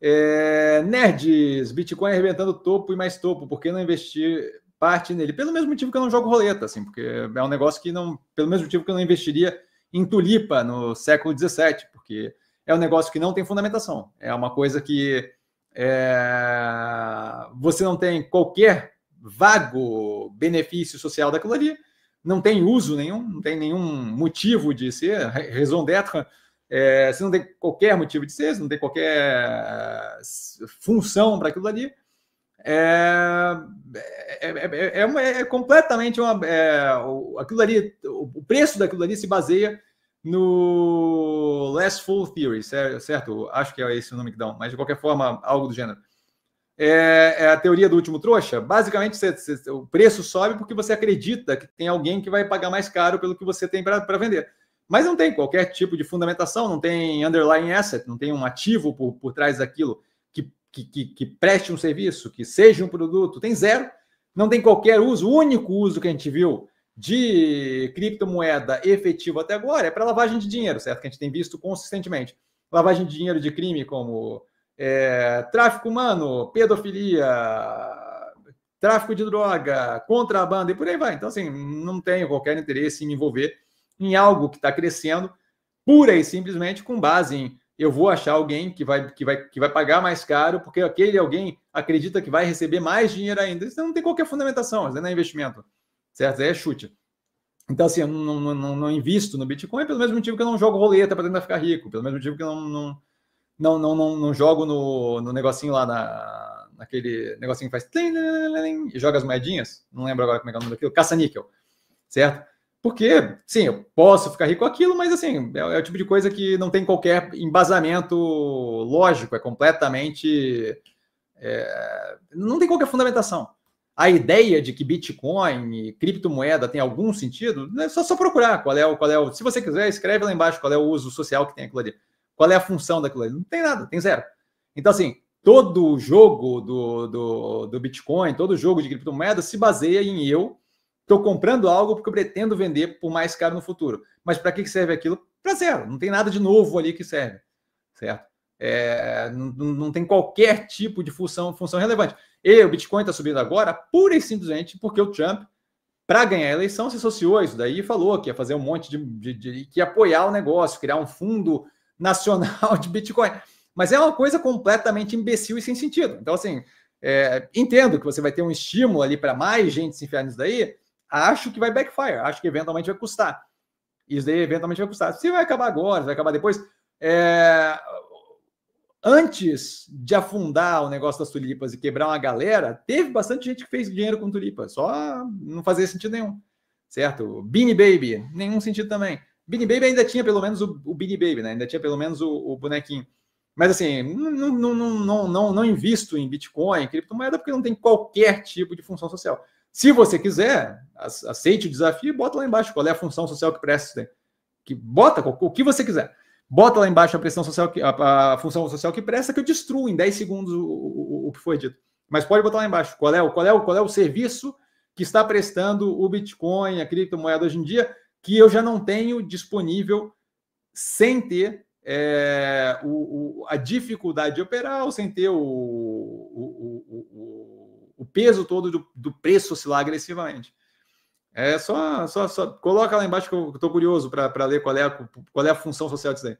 É, nerds, Bitcoin arrebentando topo e mais topo, por que não investir parte nele? Pelo mesmo motivo que eu não jogo roleta, assim, porque é um negócio que não. Pelo mesmo motivo que eu não investiria em tulipa no século 17, porque é um negócio que não tem fundamentação. É uma coisa que é, você não tem qualquer vago benefício social daquilo ali, não tem uso nenhum, não tem nenhum motivo de ser raison d'être é, se não tem qualquer motivo de ser, você não tem qualquer eh, função para aquilo ali, é é, é, é, é, uma, é, completamente uma. É, aquilo ali, o preço daquilo ali se baseia no Last Full Theory, certo? Acho que é esse o nome que dão, mas de qualquer forma, algo do gênero. É, a teoria do último trouxa. Basicamente, você, você, o preço sobe porque você acredita que tem alguém que vai pagar mais caro pelo que você tem para vender mas não tem qualquer tipo de fundamentação, não tem underlying asset, não tem um ativo por, por trás daquilo que, que, que, que preste um serviço, que seja um produto, tem zero, não tem qualquer uso, o único uso que a gente viu de criptomoeda efetivo até agora é para lavagem de dinheiro, certo? Que a gente tem visto consistentemente. Lavagem de dinheiro de crime como é, tráfico humano, pedofilia, tráfico de droga, contrabando e por aí vai. Então, assim, não tenho qualquer interesse em me envolver em algo que está crescendo, pura e simplesmente com base em eu vou achar alguém que vai, que, vai, que vai pagar mais caro, porque aquele alguém acredita que vai receber mais dinheiro ainda. Isso não tem qualquer fundamentação, isso não é investimento, certo? É chute. Então, assim, eu não, não, não, não invisto no Bitcoin pelo mesmo motivo que eu não jogo roleta para tentar ficar rico, pelo mesmo motivo que eu não, não, não, não, não, não jogo no, no negocinho lá na, naquele negocinho que faz e joga as moedinhas, não lembro agora como é, é o nome daquilo, caça-níquel, certo? Porque, sim, eu posso ficar rico com aquilo, mas assim, é, é, o tipo de coisa que não tem qualquer embasamento lógico, é completamente. É, não tem qualquer fundamentação. A ideia de que Bitcoin e criptomoeda tem algum sentido, né, é só, só procurar qual é o. qual é o, Se você quiser, escreve lá embaixo qual é o uso social que tem aquilo ali. Qual é a função daquilo ali? Não tem nada, tem zero. Então, assim, todo o jogo do, do, do Bitcoin, todo o jogo de criptomoeda se baseia em eu Estou comprando algo porque eu pretendo vender por mais caro no futuro. Mas para que serve aquilo? Para zero. Não tem nada de novo ali que serve, certo? É, não, não, tem qualquer tipo de função, função relevante. E o Bitcoin está subindo agora pura e simplesmente porque o Trump, para ganhar a eleição, se associou a isso daí e falou que ia fazer um monte de, de, de, que ia apoiar o negócio, criar um fundo nacional de Bitcoin. Mas é uma coisa completamente imbecil e sem sentido. Então, assim, é, entendo que você vai ter um estímulo ali para mais gente se enfiar nisso daí, acho que vai backfire, acho que eventualmente vai custar. Isso daí eventualmente vai custar. Se vai acabar agora, se vai acabar depois. É... Antes de afundar o negócio das tulipas e quebrar uma galera, teve bastante gente que fez dinheiro com tulipa. Só não fazia sentido nenhum. Certo? Beanie Baby, nenhum sentido também. Beanie Baby ainda tinha pelo menos o, o Beanie Baby, né? Ainda tinha pelo menos o, o bonequinho. Mas assim, não, não, não, não, não, não invisto em Bitcoin, criptomoeda, porque não tem qualquer tipo de função social. Se você quiser, aceite o desafio e bota lá embaixo qual é a função social que presta. Né? Que bota o que você quiser. Bota lá embaixo a pressão social que, a, a função social que presta, que eu destruo em 10 segundos o, o, o, que foi dito. Mas pode botar lá embaixo qual é, o, qual, é o, qual é o serviço que está prestando o Bitcoin, a criptomoeda hoje em dia, que eu já não tenho disponível sem ter é, o, o, a dificuldade de operar ou sem ter o, o, o peso todo do, do preço oscilar agressivamente. É só, só, só coloca lá embaixo que eu estou curioso para ler qual é, a, qual é a função social disso aí.